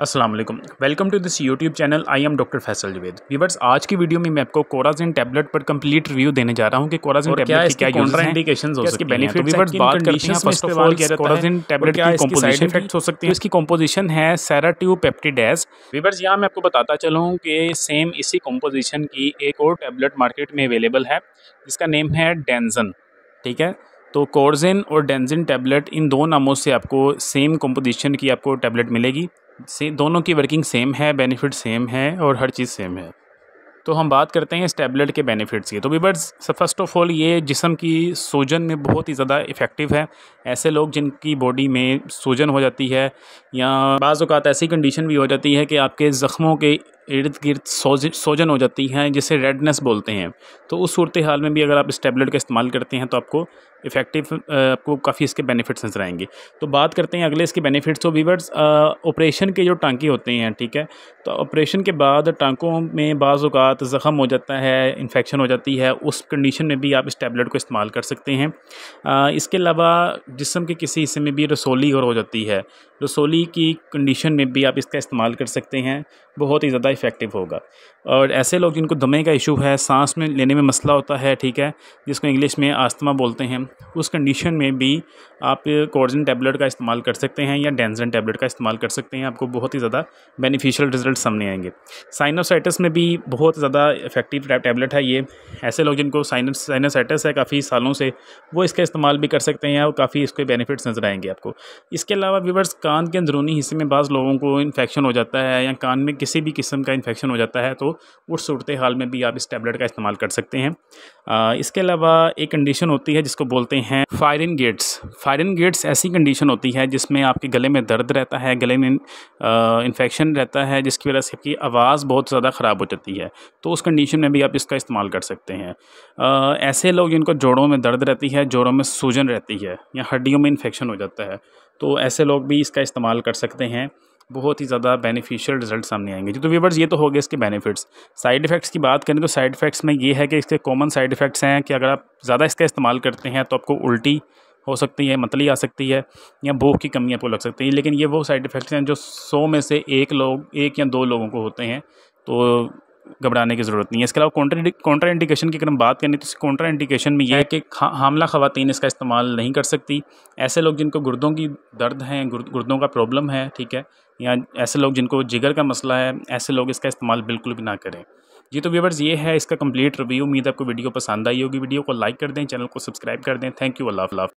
Aslam welcome to this YouTube channel I am doctor Faisal Javed viewers आज की video में मैं आपको कोराजिन टैबलेट पर कंप्लीट रिव्यू देने जा रहा हूँ कि कोराजिन टैबलेट की क्या हो सकती तो है तो वीवर्स है इसकी कंपोजीशन है वीवर्स यहाँ मैं आपको बताता चलूँ कि सेम इसी कंपोजीशन की एक और टैबलेट मार्केट में अवेलेबल है जिसका नेम है डेंजन ठीक है तो कोरजिन और डेंजिन टैबलेट इन दो नामों से आपको सेम कंपोजीशन की आपको टैबलेट मिलेगी से दोनों की वर्किंग सेम है बेनिफिट सेम है और हर चीज़ सेम है तो हम बात करते हैं इस टैबलेट के बेनिफिट्स की तो वीबर्स फर्स्ट ऑफ ऑल ये जिसम की सूजन में बहुत ही ज़्यादा इफ़ेक्टिव है ऐसे लोग जिनकी बॉडी में सूजन हो जाती है या बाज़ात ऐसी कंडीशन भी हो जाती है कि आपके ज़ख्मों के इर्द गिर्द सोज सोजन हो जाती हैं जिसे रेडनेस बोलते हैं तो उस सूरत हाल में भी अगर आप इस टैबलेट का इस्तेमाल करते हैं तो आपको इफ़ेक्टिव आपको काफ़ी इसके बेनिफिट्स नजर आएंगे तो बात करते हैं अगले इसके बेनिफिट्स तो वीवर्स ऑपरेशन के जो टांके होते हैं ठीक है तो ऑपरेशन के बाद टांकों में बाज़ात ज़ख़म हो जाता है इन्फेक्शन हो जाती है उस कंडीशन में भी आप इस टैबलेट को इस्तेमाल कर सकते हैं आ, इसके अलावा जिसम के किसी हिस्से में भी रसोली और हो जाती है रसोली की कंडीशन में भी आप इसका इस्तेमाल कर सकते हैं बहुत ही ज़्यादा इफ़ेक्टिव होगा और ऐसे लोग जिनको दमे का इशू है सांस में लेने में मसला होता है ठीक है जिसको इंग्लिश में आस्थमा बोलते हैं उस कंडीशन में भी आप कोर्जन टैबलेट का इस्तेमाल कर सकते हैं या डेंजन टैबलेट का इस्तेमाल कर सकते हैं आपको बहुत ही ज़्यादा बेनिफिशियल रिजल्ट सामने आएंगे साइनोसाइटस में भी बहुत ज़्यादा इफेक्टिव टैबलेट है ये ऐसे लोग जिनको साइनोसाइटस है काफ़ी सालों से वो इसका इस्तेमाल भी कर सकते हैं और काफ़ी इसके बेनिफिट्स नज़र आएंगे आपको इसके अलावा व्यूवर्स कान के अंदरूनी हिस्से में बाज़ लोगों को इन्फेक्शन हो जाता है या कान में किसी भी किस्म इनका इन्फेक्शन हो जाता है तो उस सूरत हाल में भी आप इस टैबलेट का इस्तेमाल कर सकते हैं आ, इसके अलावा एक कंडीशन होती है जिसको बोलते हैं फायरिन गेट्स फायरिन गेट्स ऐसी कंडीशन होती है जिसमें आपके गले में दर्द रहता है गले में इन्फेक्शन रहता है जिसकी वजह से आपकी आवाज़ बहुत ज़्यादा ख़राब हो जाती है तो उस कंडीशन में भी आप इसका इस्तेमाल कर सकते हैं आ, ऐसे लोग जिनको जोड़ों में दर्द रहती है जोड़ों में सूजन रहती है या हड्डियों में इन्फेक्शन हो जाता है तो ऐसे लोग भी इसका इस्तेमाल कर सकते हैं बहुत ही ज़्यादा बेनिफिशियल रिजल्ट सामने आएंगे जो तो व्यवर्स ये तो हो गए इसके बेनिफिट्स साइड इफ़ेक्ट्स की बात करें तो साइड इफ़ेक्ट्स में ये है कि इसके कॉमन साइड इफ़ेक्ट्स हैं कि अगर आप ज़्यादा इसका इस्तेमाल करते हैं तो आपको उल्टी हो सकती है मतली आ सकती है या भूख की कमी आपको लग सकती है लेकिन ये वो साइड इफ़ेक्ट्स हैं जो सौ में से एक लोग एक या दो लोगों को होते हैं तो घबराने की ज़रूरत नहीं है इसके अलावा कॉन्ट्रा कॉन्ट्रा इंडिकेशन की अगर हम बात करें तो कॉन्ट्रा इंडिकेशन में यह है कि हामला ख़वान इसका इस्तेमाल नहीं कर सकती ऐसे लोग जिनको गुर्दों की दर्द हैं गुर्दों का प्रॉब्लम है ठीक है या ऐसे लोग जिनको जिगर का मसला है ऐसे लोग इसका इस्तेमाल बिल्कुल भी ना करें जी तो व्यूवर्स ये है इसका कंप्लीट रिव्यू उम्मीद आपको वीडियो पसंद आई होगी वीडियो को लाइक कर दें चैनल को सब्सक्राइब कर दें थैंक यू अल्लाह